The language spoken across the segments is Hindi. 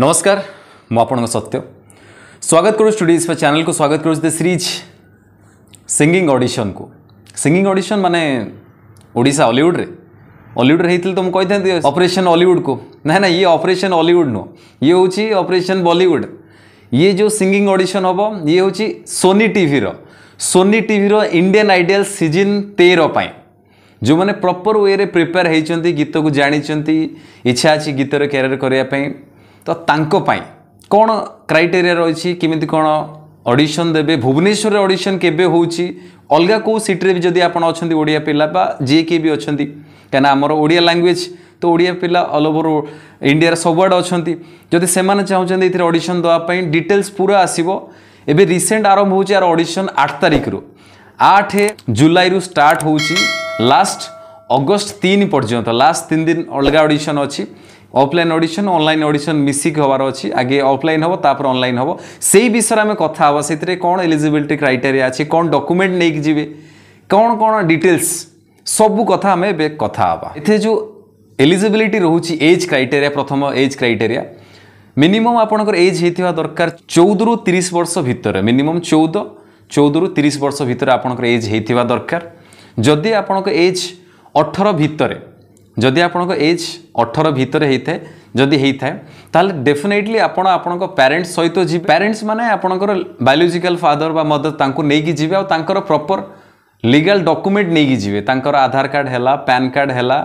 नमस्कार मुंह सत्य स्वागत करुँ स्टूडियो चैनल को स्वागत करु सीरीज सिंगिंग ऑडिशन को सिंगिंग ऑडिशन माने ओडा अलीउड्रे अलीउड्रे तो मुझे कही अपरेसन अलीउड को ना ना ये अपरेसन अलीउड नुह ये हूँ अपरेसन बलीउड ये जो सिंगिंग ऑडिशन हम ये हूँ Sony T Sony T Indian Idol season तेरपाई जो मैंने प्रपर वे प्रिपेयर होती गीत को जानी इच्छा अच्छी गीतर क्यारियर करने ତ ତାଙ୍କ ପାଇଁ କ'ଣ କ୍ରାଇଟେରିଆ ରହିଛି କେମିତି କ'ଣ ଅଡ଼ିସନ୍ ଦେବେ ଭୁବନେଶ୍ୱରରେ ଅଡ଼ିସନ୍ କେବେ ହେଉଛି ଅଲଗା କେଉଁ ସିଟ୍ରେ ବି ଯଦି ଆପଣ ଅଛନ୍ତି ଓଡ଼ିଆ ପିଲା ବା ଯିଏ କିଏ ବି ଅଛନ୍ତି କାହିଁକିନା ଆମର ଓଡ଼ିଆ ଲାଙ୍ଗୁଏଜ୍ ତ ଓଡ଼ିଆ ପିଲା ଅଲ୍ ଓଭର୍ ଇଣ୍ଡିଆର ସବୁଆଡ଼େ ଅଛନ୍ତି ଯଦି ସେମାନେ ଚାହୁଁଛନ୍ତି ଏଥିରେ ଅଡ଼ିସନ୍ ଦେବା ପାଇଁ ଡିଟେଲ୍ସ ପୁରା ଆସିବ ଏବେ ରିସେଣ୍ଟ ଆରମ୍ଭ ହେଉଛି ଆର ଅଡ଼ିସନ୍ ଆଠ ତାରିଖରୁ ଆଠ ଜୁଲାଇରୁ ଷ୍ଟାର୍ଟ ହେଉଛି ଲାଷ୍ଟ ଅଗଷ୍ଟ ତିନି ପର୍ଯ୍ୟନ୍ତ ଲାଷ୍ଟ ତିନି ଦିନ ଅଲଗା ଅଡ଼ିସନ୍ ଅଛି অফলাইন অডিশন অনলাইন অডিশন মিশিক হবার অছি আগে অফলাইন হব তারপর অনলাইন হব সেই বিষয়ে আমি কথা হব সেইথে কোণ এলিজিবিলিটি ক্রাইটেরিয়া আছে কোণ ডকুমেন্ট নেইকি যাবে কোণ কোণ ডিটেলস সবু কথা আমি এবে কথা হবা এতে যে এলিজিবিলিটি রয়েছে এজ ক্রাইটেরিয়া প্রথম এজ ক্রাইটেরিয়া মিনিমম আপনার এজ হয়ে দরকার চৌদ রু তিরিশ বর্ষ ভিতরে মিনিমম চৌদ চৌদ রু তিরিশ বর্ষ ভিতরে আপনার এজ হয়ে দরকার যদি আপনার এজ অঠর ভিতরে ଯଦି ଆପଣଙ୍କ ଏଜ୍ ଅଠର ଭିତରେ ହେଇଥାଏ ଯଦି ହେଇଥାଏ ତାହେଲେ ଡେଫିନେଟଲି ଆପଣ ଆପଣଙ୍କ ପ୍ୟାରେଣ୍ଟସ୍ ସହିତ ଯିବେ ପ୍ୟାରେଣ୍ଟସ୍ ମାନେ ଆପଣଙ୍କର ବାୟୋଲୋଜିକାଲ୍ ଫାଦର୍ ବା ମଦର୍ ତାଙ୍କୁ ନେଇକି ଯିବେ ଆଉ ତାଙ୍କର ପ୍ରପର୍ লিগাল ডকুমেন্ট নেই যাবে তাঁর আধার কার্ড হেলা প্যান কার্ড হেলা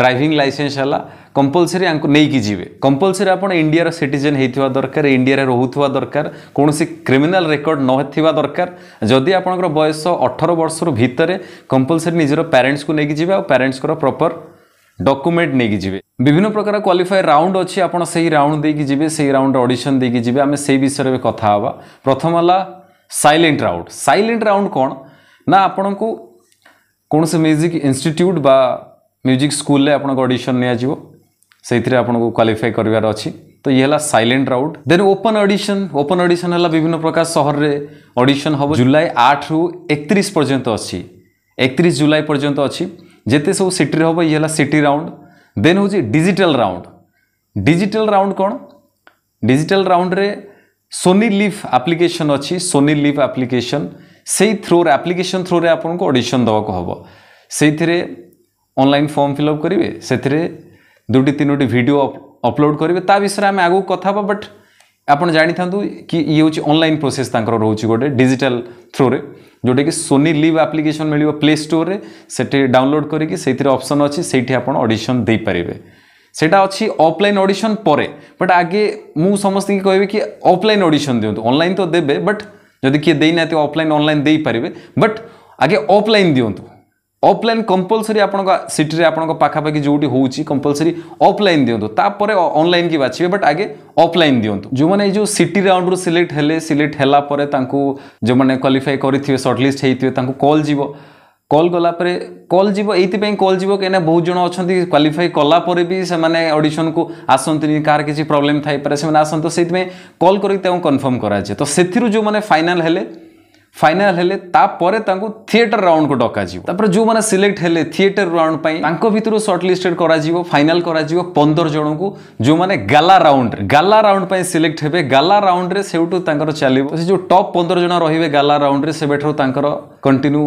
ড্রাইভিং লাইসেন্স হেলা কম্পলসরি নেই যাবে কম্পলসরি আপনার ইন্ডিয়ার সিটিজেন হয়ে দরকার ইন্ডিয়ার রুথা দরকার কৌশি ক্রিমিনাল রেকর্ড নথিবা দরকার যদি আপনার বয়স অঠর বর্ষর ভিতরে কম্পলসরি নিজের প্যারেন্টসকে নেই যাবে আর প্যারেন্টসর প্রপর ডকুমেন্ট নেই যাবে বিভিন্ন প্রকার কোয়ালিফাই রাউন্ড অছি আপনার সেই রাউন্ড দিয়ে যাবে সেই রাউন্ড অডিশন দিয়ে যাবে আমি সেই বিষয়ে কথা হওয়া প্রথম হল সাইলেন্ট রাউন্ড সাইলেন্ট রাউন্ড কোণ না আপনার কোণী মিউজিক ইনস্টিট্यूट বা মিউজিক স্কুলে আপনার অডিশন নিয়ে যাব সেইথিরে আপনার কোয়ালিফাই করবার অছি তো ইয়ে হল silent round then open audition open audition হল বিভিন্ন প্রকার সহরের অডিশন হব জুলাই আঠ রু একত্রিশ পর্যন্ত অছি একত্রিশ জুলাই পর্যন্ত অছি ଯେତେ ସବୁ ସିଟିରେ ହେବ ଇଏ ହେଲା ସିଟି ରାଉଣ୍ଡ ଦେନ୍ ହେଉଛି ଡିଜିଟାଲ ରାଉଣ୍ଡ ଡିଜିଟାଲ ରାଉଣ୍ଡ କ'ଣ ଡିଜିଟାଲ ରାଉଣ୍ଡରେ ସୋନି ଲିଫ୍ ଆପ୍ଲିକେସନ୍ ଅଛି ସୋନି ଲିଫ୍ ଆପ୍ଲିକେସନ୍ ସେଇ ଥ୍ରୋରେ ଆପ୍ଲିକେସନ୍ ଥ୍ରୋରେ ଆପଣଙ୍କୁ ଅଡ଼ିସନ୍ ଦେବାକୁ ହେବ ସେଇଥିରେ ଅନଲାଇନ୍ ଫର୍ମ ଫିଲ୍ଅପ୍ କରିବେ ସେଥିରେ ଦୁଇଟି ତିନୋଟି ଭିଡ଼ିଓ ଅପଲୋଡ଼ କରିବେ ତା ବିଷୟରେ ଆମେ ଆଗକୁ କଥା ହେବା ବଟ୍ ଆପଣ ଜାଣିଥାନ୍ତୁ କି ଇଏ ହେଉଛି ଅନଲାଇନ୍ ପ୍ରୋସେସ୍ ତାଙ୍କର ରହୁଛି ଗୋଟେ ଡିଜିଟାଲ ଥ୍ରୋରେ जोटा कि सोनी लिव आप्लिकेसन मिल प्ले स्टोर में से डाउनलोड करपसन अच्छे सेडिशन दे पारे से अच्छी ऑफलाइन ऑडिशन परे बट आगे मुझे कह अफल ऑडिशन दिं ऑनलाइन तो देबे बट जदि किए देना ऑफलाइन ऑनलाइन दे पारे बट आगे ऑफलाइन दिंतु অফলাইন কম্পলসরি আপনার সিটিরে আপনার পাখাপাখি যেটি হচ্ছে কম্পলসরি অফলাইন দিও তাপরে অনলাইন কি বাছবে বট আগে অফলাইন দিও যে যে সিটি রাউন্ড রু সিলেক্ট হলে সিলেক্ট পরে তাঁকু যে কোয়ালিফাই করে সর্টলিস্ট হয়ে তাঁকু কল যাব কল গলাপরে কল যাব এইপাই কল যাব কিনা বহু জন অনেক কলাপরে বি সে অডিশন কু আসতে কার কিছু প্রোবলেম থাইপরে সে আসন্তু সেইপাই কল করি তাকে কনফর্ম করা যায় তো যে ফাইনাল হলে फाइनाल हेले तापर तांको थिएटर राउंड को डका जीवो तापर जो माने सिलेक्ट हेले थिएटर राउंड पई तांको भितरो शॉर्ट लिस्टेड करा जीवो फाइनाल करा जीवो 15 जणो को जो माने गाला राउंड गाला राउंड पई सिलेक्ट हेबे गाला राउंड रे सेउटु तांकर चालिबो से जो टॉप 15 जणा रहिबे गाला राउंड रे से तांकर कंटिन्यू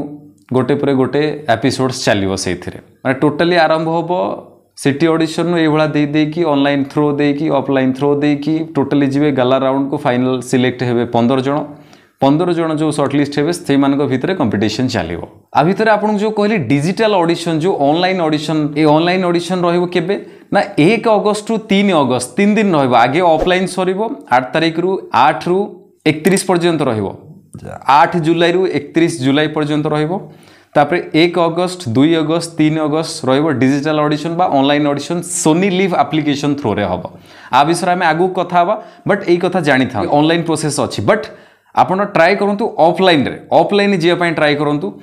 गोटे परे गोटे एपिसोड्स चालिबो सेथिरे माने टोटली आरंभ होबो सिटी ऑडिशन यहाँ दे कि ऑनलाइन थ्रो देकी ऑफलाइन थ्रो देकी टोटली जीवे गाला राउंड को फाइनल सिलेक्ट हेबे 15 जणो पंदर जन जो सर्टलीस्ट हे से भितर कंपिटन चलो आ भितर आप जो कहे डिजिटाल ऑडिशन जो ऑनलाइन ऑडिशन ए ऑनलाइन ऑडिशन रोक के ना एक अगस्ट रू तीन अगस्त तीन दिन रगे अफलाइन सर आठ तारीख रु आठ रु एक पर्यटन र आठ जुलाई रु एक जुलाई पर्यटन रपर एक अगस्ट दुई अगस्त तीन अगस्त digital audition online audition Sony LIV application through में हम आ विषय आम आगे कथा बट यही कथा जानी था अनल प्रोसेस अच्छी बट आप ट्राए करूँ अफल अफल जीवाई ट्राए करूँ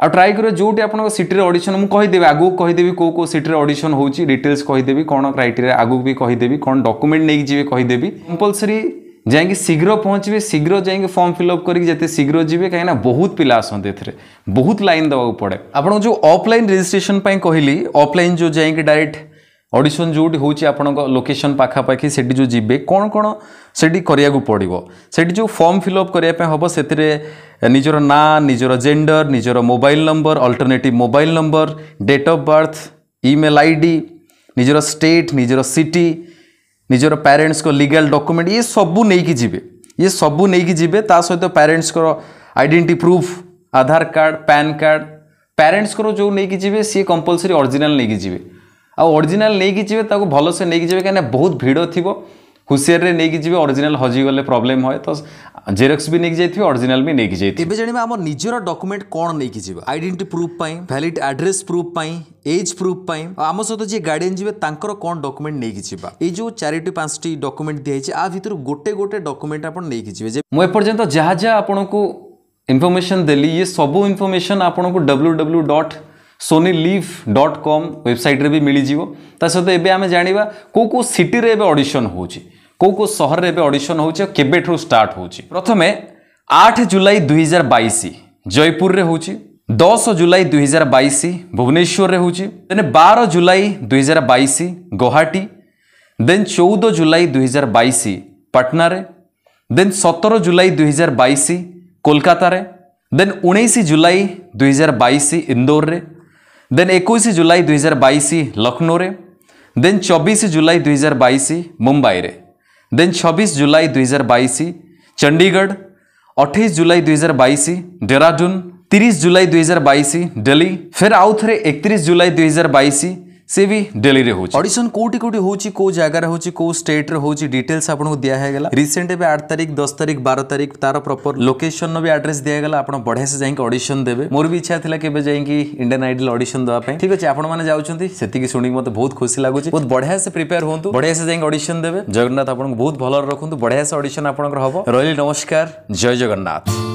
आ ट्राई करेंगे जो आपटे अडिशन मुझे आगे कहीदेवी कौ कौ सीट अडिशन हो डिटेल्स कहीदेवी कौन क्राइटेरी आगे भी कहीदेवी कौन डकुमेंट नहीं जी कहीदेवी कंपलसरी जाकि शीघ्र पहुँचे शीघ्र जाकि फर्म फिलअप करते शीघ्र जी कहीं बहुत पिला आसते बहुत लाइन देवाक पड़े आप जो अफल रेजिट्रेसन कहली अफल जो जाइ डायरेक्ट ଅଡ଼ିସନ୍ ଯେଉଁଠି ହେଉଛି ଆପଣଙ୍କ ଲୋକେସନ୍ ପାଖାପାଖି ସେଠି ଯେଉଁ ଯିବେ କ'ଣ କ'ଣ ସେଠି କରିବାକୁ ପଡ଼ିବ ସେଠି ଯେଉଁ ଫର୍ମ ଫିଲ୍ଅପ୍ କରିବା ପାଇଁ ହେବ ସେଥିରେ ନିଜର ନାଁ ନିଜର ଜେଣ୍ଡର ନିଜର mobile number alternative mobile number date of birth email I D ନିଜର ଷ୍ଟେଟ୍ ନିଜର ସିଟି ନିଜର ପ୍ୟାରେଣ୍ଟସ୍ଙ୍କ ଲିଗାଲ୍ ଡକୁମେଣ୍ଟ ଇଏ ସବୁ ନେଇକି ଯିବେ ଇଏ ସବୁ ନେଇକି ଯିବେ ତା ସହିତ ପ୍ୟାରେଣ୍ଟସ୍ଙ୍କର identity proof Aadhaar card PAN card ପ୍ୟାରେଣ୍ଟସ୍ଙ୍କର ଯେଉଁ ନେଇକି ଯିବେ ସିଏ କମ୍ପଲସରି ଅରିଜିନାଲ୍ ନେଇକି ଯିବେ आरिजिनाल नहीं जी भलसे नहीं जी कहीं बहुत भिड़ थी হুশিয়ারে নেইকি যাবে অরিজিনাল হজিগলে প্রোবলেম হয় তো জেরক্স বি নেইকি যাইথিবে অরিজিনাল বি নেইকি যাইথিবে এবে জানিবা আমার নিজের ডকুমেন্ট কোন নেইকি যাবা আইডেন্টি প্রুফ পাই ভ্যালিড অ্যাড্রেস প্রুফ পাই এজ প্রুফ পাই আম সহ যে গার্ডিয়ান যাবে তাঁকর কোন ডকুমেন্ট নেইকি যাবা এই যে চারিটি পাঁচটি ডকুমেন্ট দিয়া হয়েছে আ ভিতর গোটে গোটে ডকুমেন্ট আপন নেইকি যাবে যে মু এপর্যন্ত যাহা যাহা আপনার ইনফরমেশন দেলি ইয়ে সবু ইনফরমেশন আপনার ডব্লু ডব্লু ডট सोनी लिफ डट कम वेबसाइट भी मिलियो ता सहित एवं आम जाना कौ कौ सिटी रे अडिशन हो कौ कौ रे अडिशन हो स्टार्ट हो प्रथम आठ जुलाई दुई हजार बैश जयपुर रे हो दस जुलाई दुई हजार बैश भुवनेश्वर रे हो बार जुलाई दुई हजार बैश गुवाहाटी देन चौदह जुलाई दुई हजार बैश पटना रे देन सतर जुलाई दुई हजार बैश कोलकाता रे देन उन्नीस जुलाई दुई हजार बैश इंदौर रे देन एक जुलाई दुई हजार बैश लक्षण देन चबीश जुलाई दुई हजार बैश मुंबई में देन छब्बीस जुलाई दुई हजार बैश चंडीगढ़ अठाई जुलाई दुई हजार बैश डेराडून तीस जुलाई दुई हजार बैश डेली फिर आउ थे एकतीस जुलाई दुई हजार बैश से भी डेलीरे हो ऑडिशन कोटी कोटी हो को जगार हो को स्टेट रो डिटेल्स आपको दिगला रिसेंट ए आठ तारीख दस तारीख बार तारीख तार प्रपर लोकेशन भी आड्रेस दिगला आप बढ़िया से जाकि अडिशन देते मोर भी इच्छा था कि इंडियान आईडल अडिशन देवाई ठीक अच्छे आपने जाते शुणी मतलब बहुत खुशी लगुच बहुत बढ़िया से प्रिपेयर हूँ बढ़िया से जाकि अडिशन देते जगन्नाथ आपको बहुत भल रखु बढ़िया से अडिशन आप रही नमस्कार जय जगन्नाथ